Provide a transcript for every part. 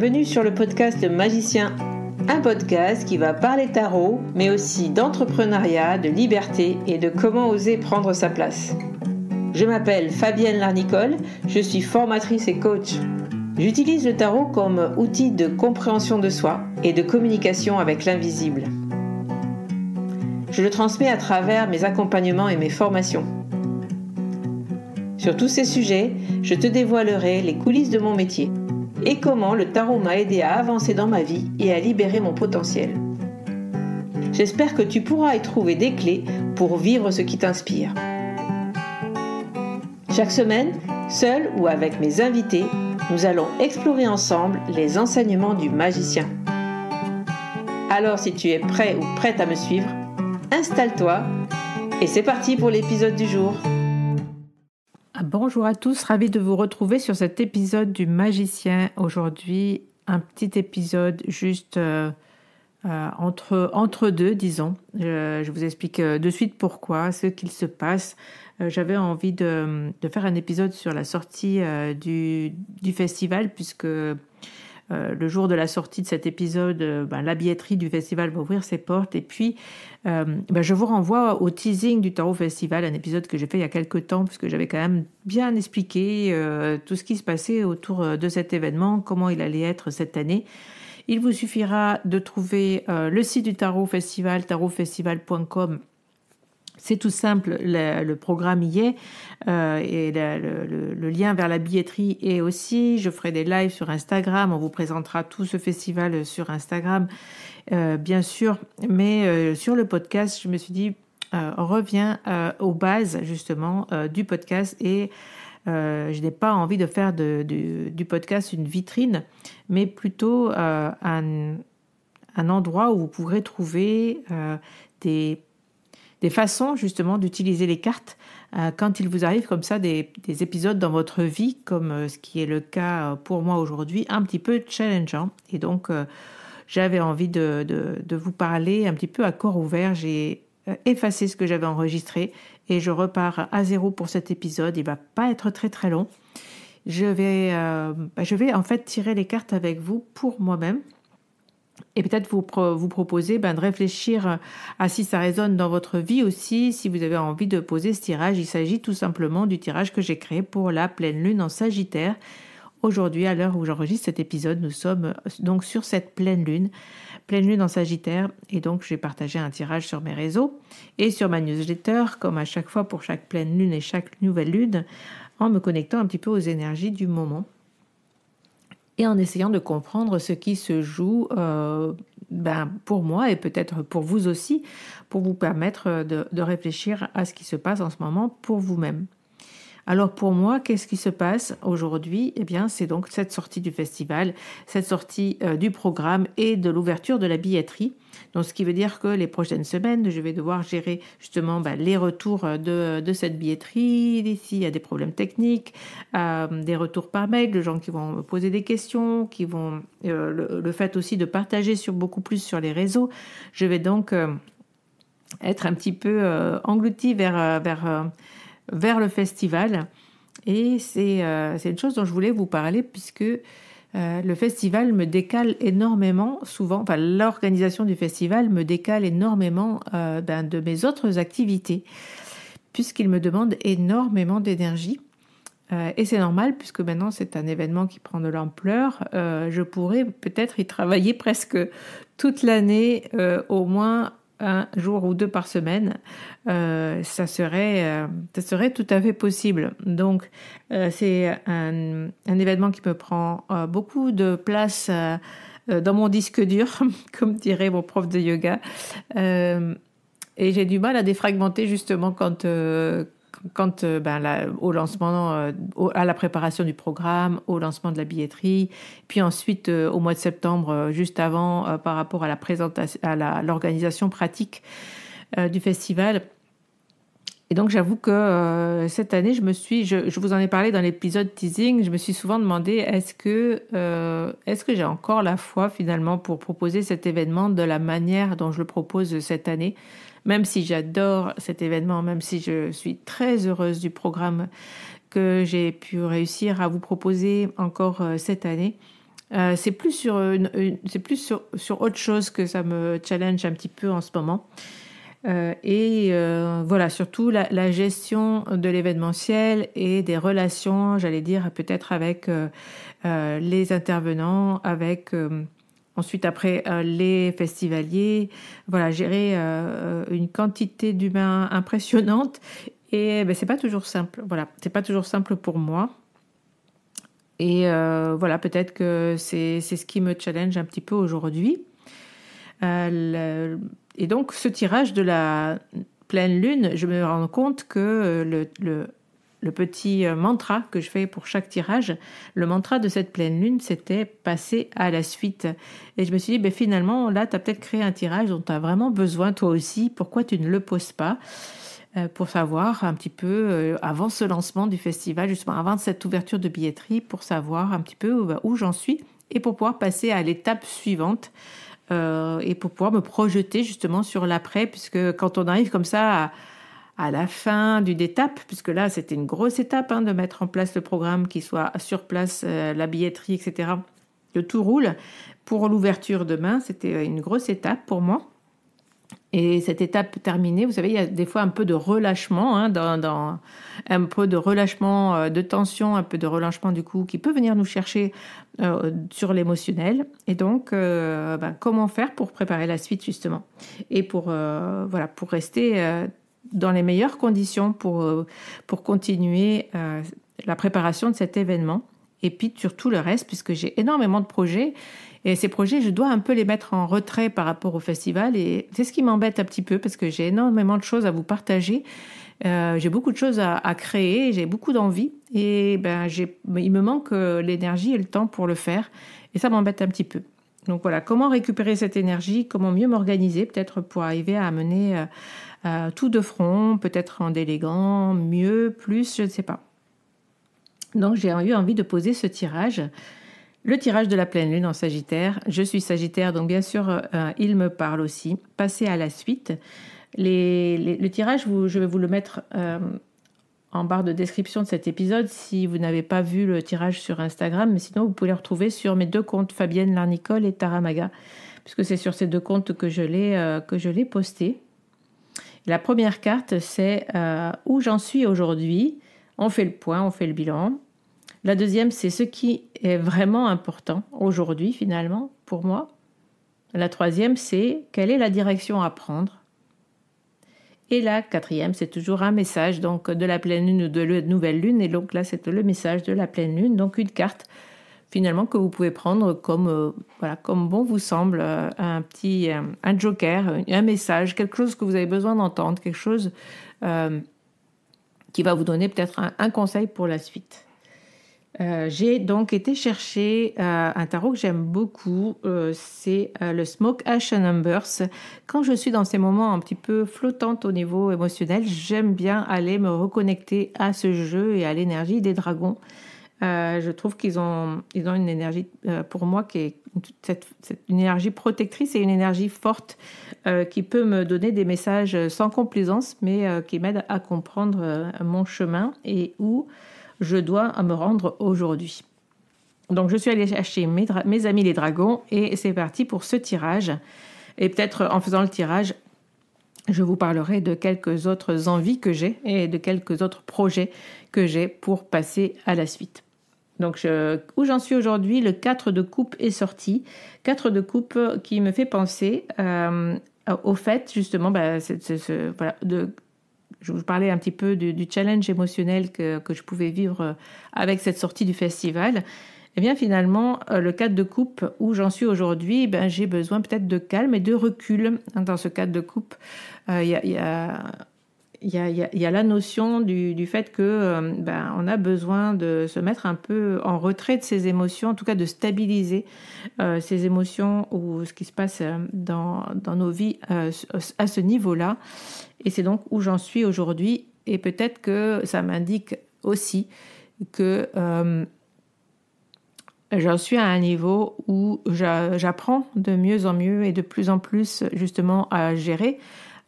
bienvenue sur le podcast Magicien, un podcast qui va parler tarot, mais aussi d'entrepreneuriat, de liberté et de comment oser prendre sa place. Je m'appelle Fabienne Larnicole, je suis formatrice et coach. J'utilise le tarot comme outil de compréhension de soi et de communication avec l'invisible. Je le transmets à travers mes accompagnements et mes formations. Sur tous ces sujets, je te dévoilerai les coulisses de mon métier, et comment le tarot m'a aidé à avancer dans ma vie et à libérer mon potentiel. J'espère que tu pourras y trouver des clés pour vivre ce qui t'inspire. Chaque semaine, seul ou avec mes invités, nous allons explorer ensemble les enseignements du magicien. Alors si tu es prêt ou prête à me suivre, installe-toi et c'est parti pour l'épisode du jour. Ah, bonjour à tous, ravi de vous retrouver sur cet épisode du magicien. Aujourd'hui, un petit épisode juste euh, euh, entre, entre deux, disons. je vous explique euh, de suite pourquoi, ce qu'il se passe. J'avais envie de, faire un épisode sur la sortie du, du, festival, puisque euh, le jour de la sortie de cet épisode, euh, ben, la billetterie du festival va ouvrir ses portes. Et puis, euh, ben, je vous renvoie au teasing du Tarot Festival, un épisode que j'ai fait il y a quelques temps, puisque j'avais quand même bien expliqué tout ce qui se passait autour de cet événement, comment il allait être cette année. Il vous suffira de trouver le site du Tarot Festival, tarotfestival.com c'est tout simple, le, programme y est euh, et le, lien vers la billetterie est aussi. Je ferai des lives sur Instagram, on vous présentera tout ce festival sur Instagram, euh, bien sûr. Mais euh, sur le podcast, je me suis dit, reviens aux bases justement du podcast et je n'ai pas envie de faire de, du podcast une vitrine, mais plutôt un, un, endroit où vous pourrez trouver des des façons justement d'utiliser les cartes euh, quand il vous arrive comme ça des, épisodes dans votre vie, comme euh, ce qui est le cas euh, pour moi aujourd'hui, un petit peu challengeant. Et donc, j'avais envie de, vous parler un petit peu à corps ouvert. J'ai effacé ce que j'avais enregistré et je repars à zéro pour cet épisode. Il va pas être très très long. Je vais, bah, je vais en fait tirer les cartes avec vous pour moi-même et peut-être vous, vous proposer ben, de réfléchir euh, à si ça résonne dans votre vie aussi, si vous avez envie de poser ce tirage. Il s'agit tout simplement du tirage que j'ai créé pour la pleine lune en Sagittaire. Aujourd'hui, à l'heure où j'enregistre cet épisode, nous sommes euh, donc sur cette pleine lune, pleine lune en Sagittaire, et donc j'ai partagé un tirage sur mes réseaux et sur ma newsletter, comme à chaque fois pour chaque pleine lune et chaque nouvelle lune, en me connectant un petit peu aux énergies du moment et en essayant de comprendre ce qui se joue euh, ben, pour moi et peut-être pour vous aussi, pour vous permettre de, réfléchir à ce qui se passe en ce moment pour vous-même. Alors pour moi, qu'est-ce qui se passe aujourd'hui Eh bien, c'est donc cette sortie du festival, cette sortie euh, du programme et de l'ouverture de la billetterie donc, ce qui veut dire que les prochaines semaines, je vais devoir gérer justement bah, les retours euh, de, de cette billetterie, il y a des problèmes techniques, euh, des retours par mail, de gens qui vont me poser des questions, qui vont euh, le, fait aussi de partager sur beaucoup plus sur les réseaux. Je vais donc être un petit peu englouti vers, vers, vers le festival. Et c'est une chose dont je voulais vous parler puisque euh, le festival me décale énormément, souvent, enfin l'organisation du festival me décale énormément euh, ben, de mes autres activités, puisqu'il me demande énormément d'énergie. Euh, et c'est normal, puisque maintenant c'est un événement qui prend de l'ampleur. je pourrais peut-être y travailler presque toute l'année, au moins un jour ou deux par semaine, euh, ça, serait, euh, serait tout à fait possible. Donc euh, c'est un, un, événement qui me prend beaucoup de place dans mon disque dur, comme dirait mon prof de yoga. et j'ai du mal à défragmenter justement quand quand euh, ben, au lancement, euh, à la préparation du programme, au lancement de la billetterie, puis ensuite euh, au mois de septembre, juste avant, par rapport à la présentation, à l'organisation pratique du festival. Et donc j'avoue que cette année, je me suis, je, je vous en ai parlé dans l'épisode teasing, je me suis souvent demandé est-ce que, est-ce que j'ai encore la foi finalement pour proposer cet événement de la manière dont je le propose cette année même si j'adore cet événement, même si je suis très heureuse du programme que j'ai pu réussir à vous proposer encore euh, cette année. Euh, c'est plus, sur, une, plus sur, sur, autre chose que ça me challenge un petit peu en ce moment. Euh, et voilà, surtout la gestion de l'événementiel et des relations, j'allais dire, peut-être avec les intervenants, avec Ensuite, après, euh, les festivaliers, voilà, gérer euh, euh, une quantité d'humains impressionnante. Et eh ben, c'est pas toujours simple. Voilà, c'est pas toujours simple pour moi. Et voilà, peut-être que c'est ce qui me challenge un petit peu aujourd'hui. et donc, ce tirage de la pleine lune, je me rends compte que le le petit euh, mantra que je fais pour chaque tirage, le mantra de cette pleine lune, c'était passer à la suite. Et je me suis dit, ben finalement, là, tu as peut-être créé un tirage dont tu as vraiment besoin toi aussi. Pourquoi tu ne le poses pas euh, pour savoir un petit peu, euh, avant ce lancement du festival, justement, avant cette ouverture de billetterie, pour savoir un petit peu où j'en suis et pour pouvoir passer à l'étape suivante. et pour pouvoir me projeter justement sur l'après, puisque quand on arrive comme ça à, à la fin d'une étape, puisque là c'était une grosse étape hein, de mettre en place le programme, qui soit sur place, euh, la billetterie, etc. Le tout roule. Pour l'ouverture demain, c'était euh, une grosse étape pour moi. Et cette étape terminée, vous savez, il y a des fois un peu de relâchement, hein, dans, un peu de relâchement euh, de tension, un peu de relâchement du coup, qui peut venir nous chercher sur l'émotionnel. Et donc, ben, comment faire pour préparer la suite justement Et pour voilà, pour rester dans les meilleures conditions pour, euh, pour continuer euh, la préparation de cet événement. Et puis tout le reste, puisque j'ai énormément de projets. Et ces projets, je dois un peu les mettre en retrait par rapport au festival. Et c'est ce qui m'embête un petit peu, parce que j'ai énormément de choses à vous partager. Euh, j'ai beaucoup de choses à, créer, j'ai beaucoup d'envie. Et ben, il me manque l'énergie et le temps pour le faire. Et ça m'embête un petit peu. Donc voilà, comment récupérer cette énergie Comment mieux m'organiser peut-être pour arriver à amener... Euh, tout de front, peut-être en délégant, mieux, plus, je ne sais pas. Donc j'ai eu envie de poser ce tirage. Le tirage de la pleine lune en Sagittaire. Je suis Sagittaire, donc bien sûr, euh, il me parle aussi. Passez à la suite. le tirage, je vais vous le mettre euh, en barre de description de cet épisode si vous n'avez pas vu le tirage sur Instagram, mais sinon vous pouvez le retrouver sur mes deux comptes, Fabienne Larnicole et Taramaga, puisque c'est sur ces deux comptes que je l'ai posté. La première carte, c'est euh, où j'en suis aujourd'hui. On fait le point, on fait le bilan. La deuxième, c'est ce qui est vraiment important aujourd'hui finalement pour moi. La troisième, c'est quelle est la direction à prendre. Et la quatrième, c'est toujours un message donc de la pleine lune ou de la nouvelle lune. Et donc là, c'est le message de la pleine lune, donc une carte finalement que vous pouvez prendre comme euh, voilà comme bon vous semble euh, un petit euh, un, joker, un message, quelque chose que vous avez besoin d'entendre, quelque chose qui va vous donner peut-être un, conseil pour la suite. j'ai donc été chercher un tarot que j'aime beaucoup, c'est le Smoke Ash Numbers. Quand je suis dans ces moments un petit peu flottante au niveau émotionnel, j'aime bien aller me reconnecter à ce jeu et à l'énergie des dragons. Euh, je trouve qu'ils ont, ils ont une énergie, euh, pour moi, qui est une énergie protectrice et une énergie forte euh, qui peut me donner des messages sans complaisance, mais qui m'aide à comprendre mon chemin et où je dois me rendre aujourd'hui. Donc, je suis allée chercher mes amis les dragons et c'est parti pour ce tirage. Et peut-être en faisant le tirage, je vous parlerai de quelques autres envies que j'ai et de quelques autres projets que j'ai pour passer à la suite. Donc je, où j'en suis aujourd'hui, le 4 de coupe est sorti. 4 de coupe qui me fait penser euh, au fait justement, bah, de, je vous parlais un petit peu du, challenge émotionnel que, que, je pouvais vivre euh, avec cette sortie du festival. et eh bien finalement, euh, le cadre de coupe où j'en suis aujourd'hui, eh ben, j'ai besoin peut-être de calme et de recul dans ce cadre de coupe. Il y a il y, a, la notion du, du fait que euh, ben, on a besoin de se mettre un peu en retrait de ses émotions, en tout cas de stabiliser euh, ces ses émotions ou ce qui se passe euh, dans, dans nos vies à ce niveau-là. Et c'est donc où j'en suis aujourd'hui. Et peut-être que ça m'indique aussi que j'en suis à un niveau où j'apprends de mieux en mieux et de plus en plus justement à gérer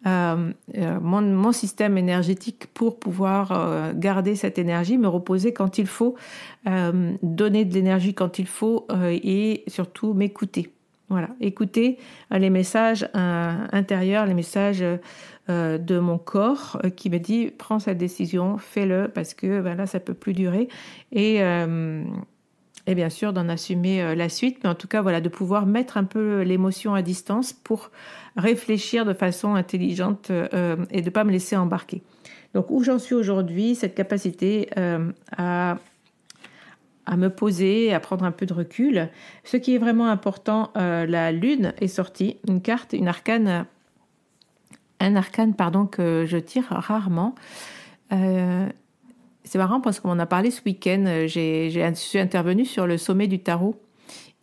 euh, euh, mon, système énergétique pour pouvoir euh, garder cette énergie, me reposer quand il faut, donner de l'énergie quand il faut et surtout m'écouter. Voilà, écouter les messages intérieurs, les messages de mon corps qui me dit prends cette décision, fais-le parce que ben là ça peut plus durer et et bien sûr d'en assumer euh, la suite, mais en tout cas voilà de pouvoir mettre un peu l'émotion à distance pour réfléchir de façon intelligente euh, euh, et de ne pas me laisser embarquer. Donc où j'en suis aujourd'hui, cette capacité à, me poser, à prendre un peu de recul. Ce qui est vraiment important, la lune est sortie, une carte, une arcane, un arcane pardon que je tire rarement. C'est marrant parce qu'on en a parlé ce week-end, euh, j'ai intervenu sur le sommet du tarot.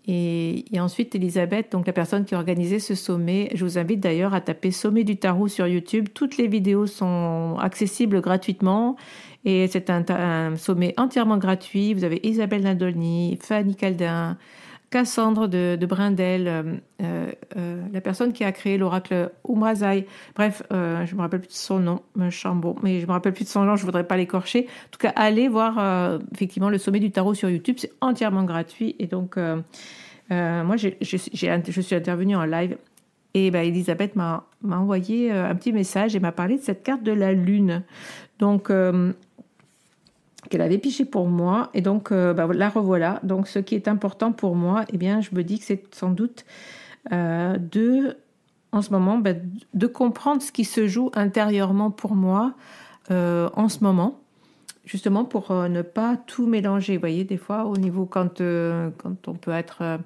Et, ensuite, Elisabeth, donc la personne qui organisait ce sommet, je vous invite d'ailleurs à taper Sommet du Tarot sur YouTube. Toutes les vidéos sont accessibles gratuitement et c'est un, sommet entièrement gratuit. Vous avez Isabelle Nadolny, Fanny Caldin, Cassandre de, Brindel, euh, euh, euh, la personne qui a créé l'oracle Umrazai. Bref, euh, je me rappelle plus de son nom, Chambon, mais je me rappelle plus de son nom, je voudrais pas l'écorcher. En tout cas, allez voir effectivement le sommet du tarot sur YouTube, c'est entièrement gratuit. Et donc, moi, je suis intervenue en live et bah, Elisabeth m'a envoyé un petit message et m'a parlé de cette carte de la Lune. Donc, qu'elle avait piché pour moi. Et donc, euh, bah, la revoilà. Donc, ce qui est important pour moi, eh bien, je me dis que c'est sans doute euh, de, en ce moment, bah, de comprendre ce qui se joue intérieurement pour moi euh, en ce moment. Justement pour ne pas tout mélanger. Vous voyez, des fois, au niveau quand, quand on peut être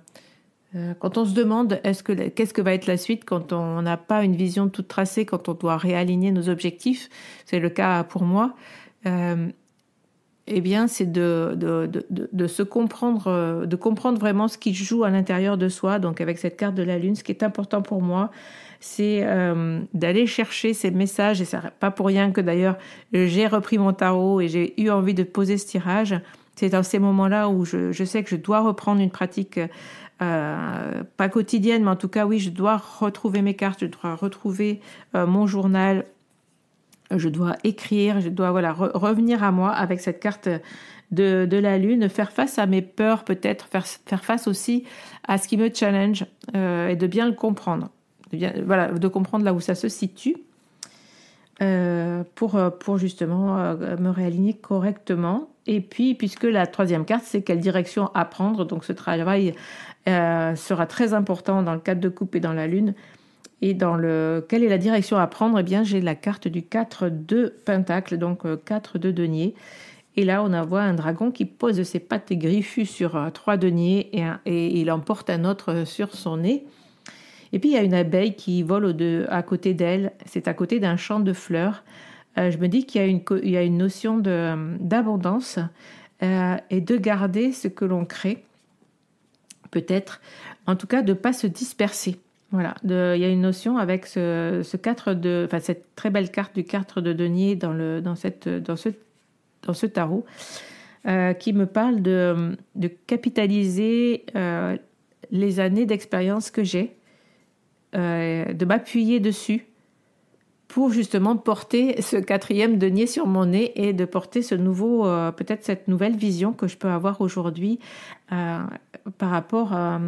quand on se demande est-ce que, qu'est-ce que va être la suite quand on n'a pas une vision toute tracée, quand on doit réaligner nos objectifs, c'est le cas pour moi, eh bien, c'est de, se comprendre, euh, de comprendre vraiment ce qui joue à l'intérieur de soi. Donc, avec cette carte de la Lune, ce qui est important pour moi, c'est euh, d'aller chercher ces messages. Et n'est pas pour rien que d'ailleurs, j'ai repris mon tarot et j'ai eu envie de poser ce tirage. C'est dans ces moments-là où je, sais que je dois reprendre une pratique, euh, pas quotidienne, mais en tout cas, oui, je dois retrouver mes cartes, je dois retrouver mon journal, je dois écrire, je dois voilà revenir à moi avec cette carte de, la lune, faire face à mes peurs peut-être, faire, faire, face aussi à ce qui me challenge euh, et de bien le comprendre, de bien, voilà, de comprendre là où ça se situe euh, pour, pour justement euh, me réaligner correctement. Et puis, puisque la troisième carte, c'est quelle direction à prendre, donc ce travail sera très important dans le cadre de coupe et dans la lune et dans le, quelle est la direction à prendre Eh bien, j'ai la carte du 4 de Pentacle, donc 4 euh, de deniers. Et là, on voit un dragon qui pose ses pattes griffues sur euh, trois deniers et, et il emporte un autre sur son nez. Et puis, il y a une abeille qui vole à côté d'elle. C'est à côté d'un champ de fleurs. Euh, je me dis qu'il y, a une notion d'abondance et de garder ce que l'on crée, peut-être, en tout cas de ne pas se disperser. Voilà, il y a une notion avec ce, de, enfin, cette très belle carte du 4 de denier dans, le, dans, cette, dans, ce, dans ce tarot euh, qui me parle de, de capitaliser euh, les années d'expérience que j'ai, euh, de m'appuyer dessus pour justement porter ce quatrième denier sur mon nez et de porter ce nouveau, peut-être cette nouvelle vision que je peux avoir aujourd'hui par rapport à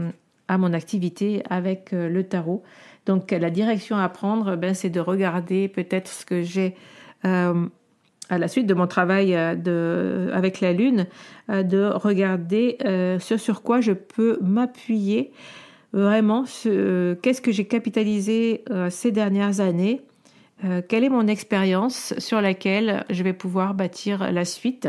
à mon activité avec euh, le tarot. Donc la direction à prendre, ben, c'est de regarder peut-être ce que j'ai euh, à la suite de mon travail euh, de, avec la Lune, de regarder ce sur quoi je peux m'appuyer vraiment, qu'est-ce que j'ai capitalisé ces dernières années, quelle est mon expérience sur laquelle je vais pouvoir bâtir la suite.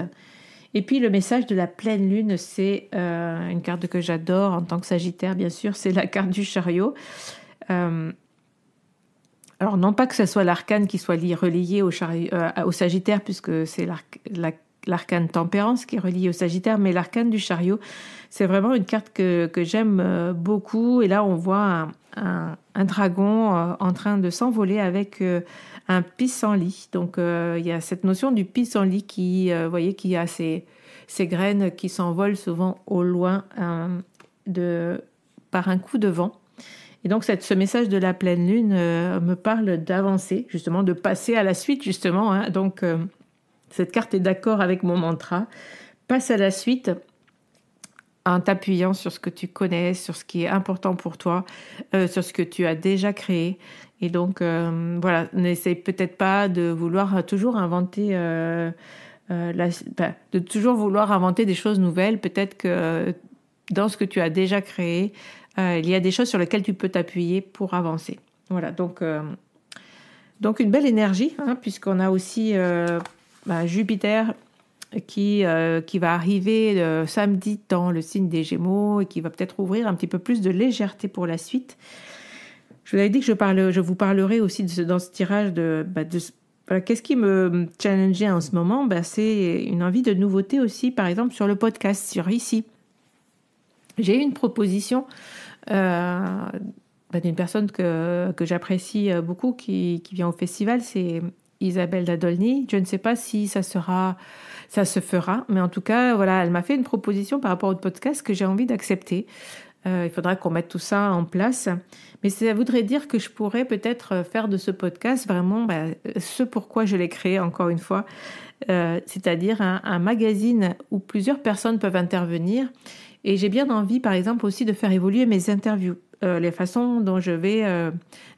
Et puis le message de la pleine lune, c'est euh, une carte que j'adore en tant que Sagittaire, bien sûr, c'est la carte du chariot. Euh, alors non pas que ce soit l'arcane qui soit relié euh, au, Sagittaire, puisque c'est l'arcane tempérance qui est relié au Sagittaire, mais l'arcane du chariot, c'est vraiment une carte que, j'aime beaucoup. Et là, on voit un, dragon euh, en train de s'envoler avec euh, un pissenlit. Donc euh, il y a cette notion du pissenlit qui, vous voyez, qui a ces, graines qui s'envolent souvent au loin de, par un coup de vent. Et donc cette, ce message de la pleine lune me parle d'avancer, justement, de passer à la suite, justement. Hein. Donc cette carte est d'accord avec mon mantra. Passe à la suite, en t'appuyant sur ce que tu connais, sur ce qui est important pour toi, euh, sur ce que tu as déjà créé. Et donc, euh, voilà, n'essaye peut-être pas de vouloir toujours inventer, euh, la, de toujours vouloir inventer des choses nouvelles. Peut-être que dans ce que tu as déjà créé, il y a des choses sur lesquelles tu peux t'appuyer pour avancer. Voilà, donc, donc une belle énergie, hein, puisqu'on a aussi bah, Jupiter qui, euh, qui va arriver euh, samedi dans le signe des Gémeaux et qui va peut-être ouvrir un petit peu plus de légèreté pour la suite. Je vous avais dit que je, parle, je vous parlerai aussi de dans ce tirage de, bah, voilà, qu'est-ce qui me challengeait en ce moment bah, C'est une envie de nouveauté aussi, par exemple, sur le podcast, sur ici. J'ai eu une proposition euh, bah, d'une personne que, que j'apprécie beaucoup qui, qui, vient au festival, c'est Isabelle Dadolny. Je ne sais pas si ça sera ça se fera. Mais en tout cas, voilà, elle m'a fait une proposition par rapport au podcast que j'ai envie d'accepter. Euh, il faudra qu'on mette tout ça en place. Mais ça voudrait dire que je pourrais peut-être faire de ce podcast vraiment bah, ce pourquoi je l'ai créé, encore une fois, euh, c'est-à-dire un, magazine où plusieurs personnes peuvent intervenir. Et j'ai bien envie, par exemple, aussi de faire évoluer mes interviews, euh, les façons dont je vais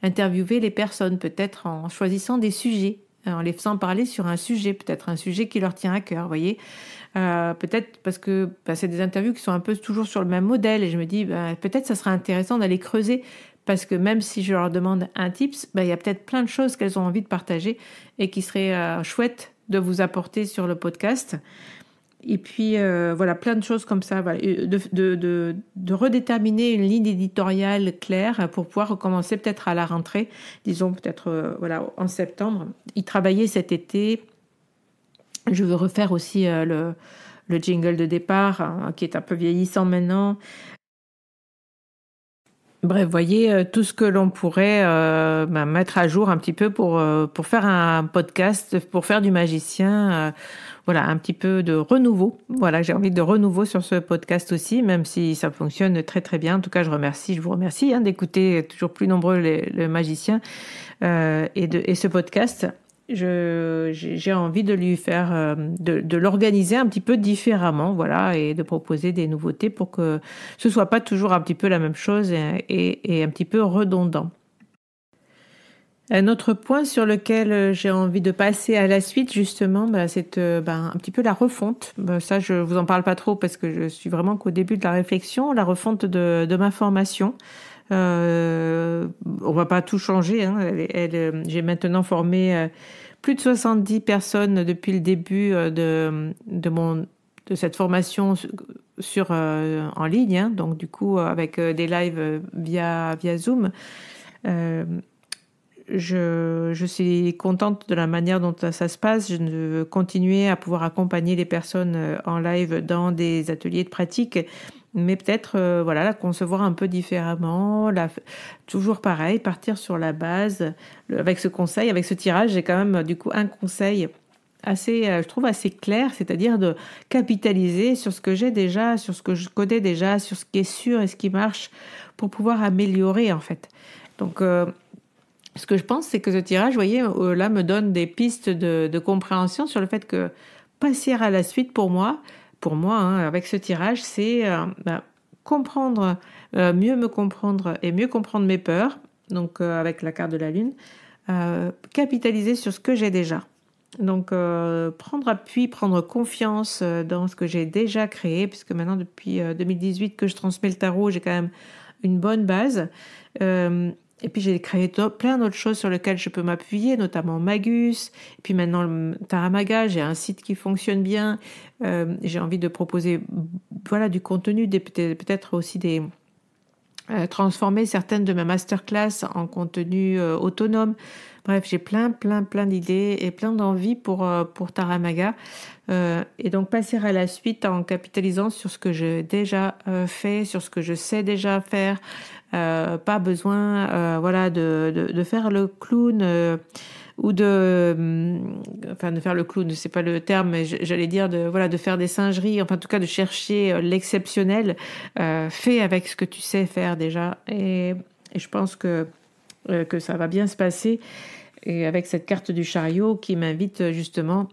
interviewer les personnes, peut-être en choisissant des sujets euh, en les faisant parler sur un sujet, peut-être un sujet qui leur tient à cœur, vous voyez. Euh, peut-être parce que bah, c'est des interviews qui sont un peu toujours sur le même modèle et je me dis bah, peut-être ça serait intéressant d'aller creuser parce que même si je leur demande un tips, bah, il y a peut-être plein de choses qu'elles ont envie de partager et qui seraient euh, chouettes de vous apporter sur le podcast. Et puis euh, voilà, plein de choses comme ça, de, de, de, de, redéterminer une ligne éditoriale claire pour pouvoir recommencer peut-être à la rentrée, disons peut-être euh, voilà en septembre. Y travailler cet été. Je veux refaire aussi euh, le, le jingle de départ, hein, qui est un peu vieillissant maintenant. Bref, voyez euh, tout ce que l'on pourrait euh, ben, mettre à jour un petit peu pour euh, pour faire un podcast, pour faire du magicien, voilà un petit peu de renouveau. Voilà, j'ai envie de renouveau sur ce podcast aussi, même si ça fonctionne très très bien. En tout cas, je remercie, je vous remercie hein, d'écouter toujours plus nombreux les, magicien magiciens et de et ce podcast j'ai envie de lui faire, euh, de, de l'organiser un petit peu différemment, voilà, et de proposer des nouveautés pour que ce soit pas toujours un petit peu la même chose et, et, un petit peu redondant. Un autre point sur lequel euh, j'ai envie de passer à la suite, justement, bah, c'est euh, bah, un petit peu la refonte. Bah, ça, je vous en parle pas trop parce que je suis vraiment qu'au début de la réflexion, la refonte de, de ma formation. Euh, on va pas tout changer. Hein. Euh, j'ai maintenant formé euh, plus de 70 personnes depuis le début euh, de, de, de cette formation sur, en ligne, hein. donc du coup avec des lives via, via Zoom. je, suis contente de la manière dont ça, ça se passe. Je veux continuer à pouvoir accompagner les personnes en live dans des ateliers de pratique mais peut-être voilà euh, voilà la concevoir un peu différemment toujours pareil partir sur la base avec ce conseil avec ce tirage j'ai quand même du coup un conseil assez euh, je trouve assez clair c'est-à-dire de capitaliser sur ce que j'ai déjà sur ce que je connais déjà sur ce qui est sûr et ce qui marche pour pouvoir améliorer en fait donc euh, ce que je pense, c'est que ce tirage, vous voyez, là, me donne des pistes de compréhension sur le fait que passer à la suite pour moi, pour moi, hein, avec ce tirage, c'est euh, bah, comprendre, euh, mieux me comprendre et mieux comprendre mes peurs, donc euh, avec la carte de la Lune, capitaliser sur ce que j'ai déjà. Donc prendre appui, prendre confiance dans ce que j'ai déjà créé, puisque maintenant depuis 2018 que je transmets le tarot, j'ai quand même une bonne base. Et puis j'ai créé plein d'autres choses sur lesquelles je peux m'appuyer, notamment Magus, et puis maintenant Taramaga, j'ai un site qui fonctionne bien, euh, j'ai envie de proposer voilà, du contenu, peut-être aussi des, euh, transformer certaines de mes masterclass en contenu euh, autonome. Bref, j'ai plein, plein, plein d'idées et plein d'envies pour, pour Taramaga. et donc passer à la suite en capitalisant sur ce que j'ai déjà fait, sur ce que je sais déjà faire, euh, pas besoin euh, voilà de, de, faire le clown euh, ou de enfin de faire le clown c'est pas le terme mais j'allais dire de voilà de faire des singeries enfin en tout cas de chercher l'exceptionnel fait avec ce que tu sais faire déjà et, et je pense que que ça va bien se passer et avec cette carte du chariot qui m'invite justement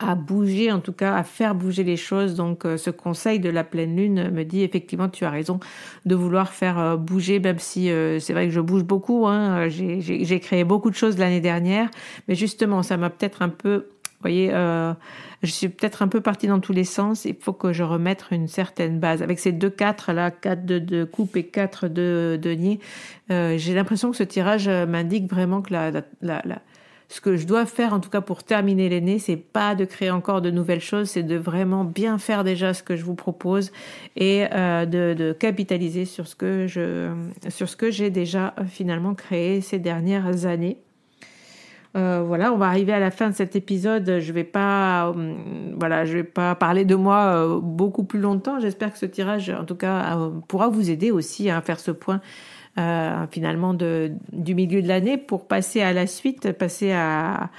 à bouger, en tout cas à faire bouger les choses. Donc euh, ce conseil de la pleine lune me dit effectivement tu as raison de vouloir faire euh, bouger, même si euh, c'est vrai que je bouge beaucoup. Hein, J'ai créé beaucoup de choses l'année dernière, mais justement ça m'a peut-être un peu, vous voyez, je suis peut-être un peu partie dans tous les sens. Il faut que je remette une certaine base. Avec ces deux quatre là, 4 de, coupe et 4 de denier, j'ai l'impression que ce tirage m'indique vraiment que la, la, la ce que je dois faire, en tout cas pour terminer l'année, c'est pas de créer encore de nouvelles choses, c'est de vraiment bien faire déjà ce que je vous propose et euh, de, capitaliser sur ce que je, sur ce que j'ai déjà euh, finalement créé ces dernières années. Euh, voilà, on va arriver à la fin de cet épisode. Je vais pas, hum, voilà, je vais pas parler de moi beaucoup plus longtemps. J'espère que ce tirage, en tout cas, pourra vous aider aussi à faire ce point euh, finalement de, du milieu de l'année pour passer à la suite, passer à,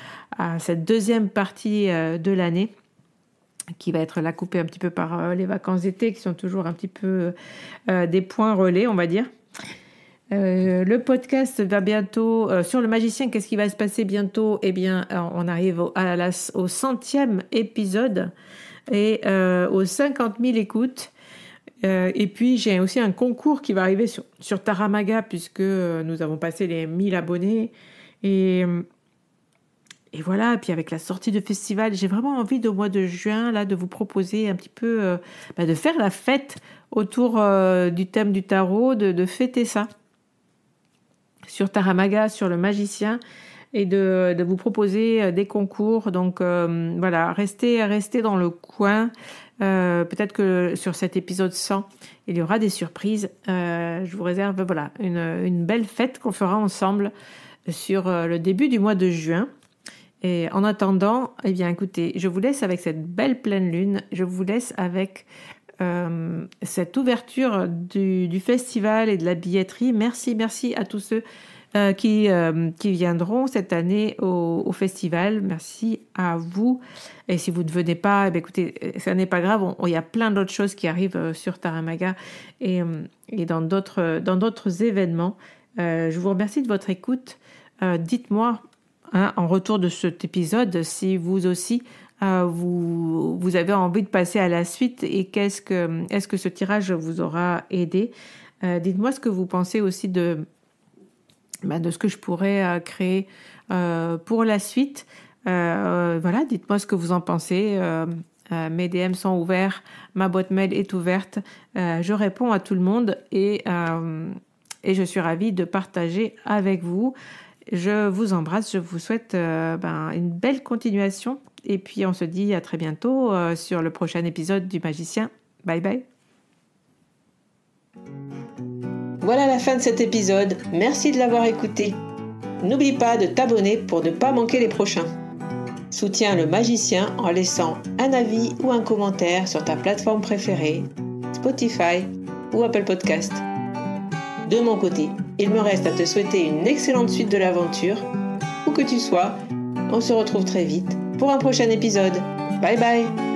cette deuxième partie euh, de l'année qui va être la coupée un petit peu par euh, les vacances d'été qui sont toujours un petit peu des points relais, on va dire. le podcast va bientôt sur le magicien. Qu'est-ce qui va se passer bientôt Eh bien, on arrive au, au centième épisode et aux 50 000 écoutes. Euh, et puis j'ai aussi un concours qui va arriver sur, Taramaga puisque euh, nous avons passé les 1000 abonnés. Et, euh, et voilà, puis avec la sortie de festival, j'ai vraiment envie au mois de juin là de vous proposer un petit peu bah, de faire la fête autour du thème du tarot, de, fêter ça sur Taramaga, sur le magicien et de, vous proposer des concours. Donc voilà, restez, restez dans le coin. Euh, peut-être que sur cet épisode 100, il y aura des surprises. Euh, je vous réserve voilà une, belle fête qu'on fera ensemble sur euh, le début du mois de juin. Et en attendant, eh bien écoutez, je vous laisse avec cette belle pleine lune. Je vous laisse avec cette ouverture du, festival et de la billetterie. Merci, merci à tous ceux euh, qui, euh, qui viendront cette année au, festival. Merci à vous. Et si vous ne venez pas, eh écoutez, euh, ça n'est pas grave. Il y a plein d'autres choses qui arrivent sur Taramaga et, dans d'autres événements. je vous remercie de votre écoute. Dites-moi hein, en retour de cet épisode si vous aussi vous, vous, avez envie de passer à la suite et qu'est-ce que est-ce que ce tirage vous aura aidé Dites-moi ce que vous pensez aussi de bah, de ce que je pourrais euh, créer euh, pour la suite. Euh, voilà, dites-moi ce que vous en pensez. mes DM sont ouverts, ma boîte mail est ouverte, je réponds à tout le monde et, je suis ravie de partager avec vous. Je vous embrasse, je vous souhaite ben, une belle continuation et puis on se dit à très bientôt sur le prochain épisode du Magicien. Bye bye. Voilà la fin de cet épisode. Merci de l'avoir écouté. N'oublie pas de t'abonner pour ne pas manquer les prochains. Soutiens le magicien en laissant un avis ou un commentaire sur ta plateforme préférée, Spotify ou Apple Podcast. De mon côté, il me reste à te souhaiter une excellente suite de l'aventure. Où que tu sois, on se retrouve très vite pour un prochain épisode. Bye bye